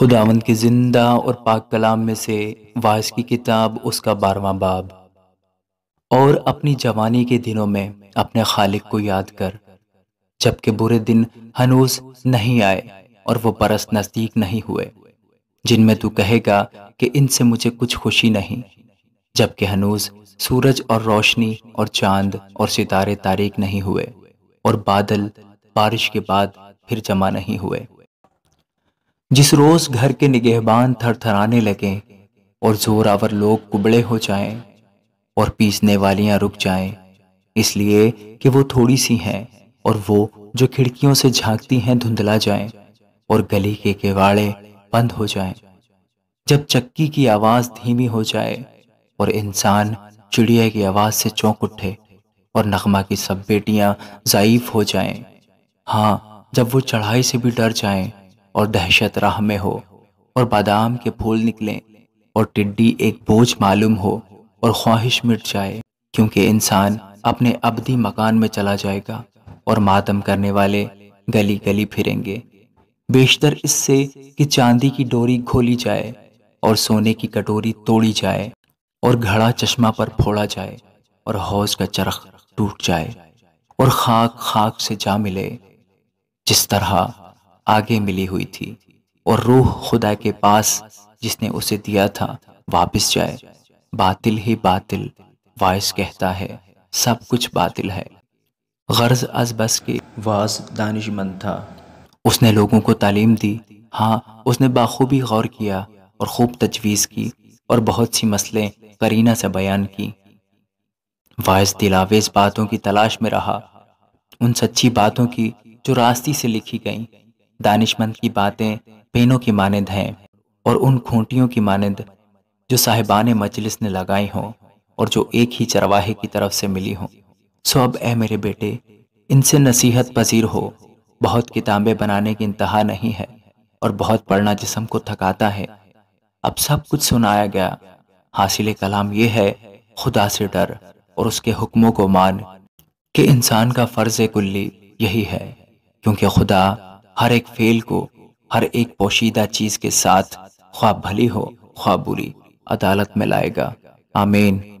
خداون کی زندہ اور پاک کلام میں سے وائس کی کتاب اس کا بارواں باب اور اپنی جوانی کے دنوں میں اپنے خالق کو یاد کر جبکہ برے دن ہنوز نہیں آئے اور وہ برس نزدیک نہیں ہوئے جن میں تو کہے گا کہ ان سے مجھے کچھ خوشی نہیں جبکہ ہنوز سورج اور روشنی اور چاند اور ستارے تاریک نہیں ہوئے اور بادل بارش کے بعد پھر جمع نہیں ہوئے جس روز گھر کے نگہبان تھر تھرانے لگیں اور زوراور لوگ کبڑے ہو جائیں اور پیسنے والیاں رک جائیں اس لیے کہ وہ تھوڑی سی ہیں اور وہ جو کھڑکیوں سے جھانکتی ہیں دھندلا جائیں اور گلی کے کیواڑے بند ہو جائیں جب چکی کی آواز دھیمی ہو جائے اور انسان چڑیا کی آواز سے چونک اٹھے اور نغمہ کی سب بیٹیاں ضائف ہو جائیں ہاں جب وہ چڑھائی سے بھی ڈر جائیں اور دہشت راہ میں ہو اور بادام کے پھول نکلیں اور ٹڈی ایک بوجھ معلوم ہو اور خواہش مٹ جائے کیونکہ انسان اپنے ابدی مکان میں چلا جائے گا اور ماتم کرنے والے گلی گلی پھریں گے بیشتر اس سے کہ چاندی کی ڈوری کھولی جائے اور سونے کی کٹوری توڑی جائے اور گھڑا چشمہ پر پھوڑا جائے اور حوض کا چرخ ٹوٹ جائے اور خاک خاک سے جا ملے جس طرح آگے ملی ہوئی تھی اور روح خدا کے پاس جس نے اسے دیا تھا واپس جائے باطل ہی باطل وائس کہتا ہے سب کچھ باطل ہے غرض از بس کے واز دانش مند تھا اس نے لوگوں کو تعلیم دی ہاں اس نے باخوبی غور کیا اور خوب تجویز کی اور بہت سی مسئلے کرینہ سے بیان کی وائس دلاویز باتوں کی تلاش میں رہا ان سچی باتوں کی جو راستی سے لکھی گئیں دانش مند کی باتیں پینوں کی مانند ہیں اور ان کھونٹیوں کی مانند جو صاحبان مجلس نے لگائی ہوں اور جو ایک ہی چرواہے کی طرف سے ملی ہوں سو اب اے میرے بیٹے ان سے نصیحت پذیر ہو بہت کتابیں بنانے کی انتہا نہیں ہے اور بہت پڑھنا جسم کو تھکاتا ہے اب سب کچھ سنایا گیا حاصل کلام یہ ہے خدا سے ڈر اور اس کے حکموں کو مان کہ انسان کا فرض کلی یہی ہے کیونکہ خدا ہر ایک فیل کو ہر ایک پوشیدہ چیز کے ساتھ خواب بھلی ہو خواب بری عدالت میں لائے گا آمین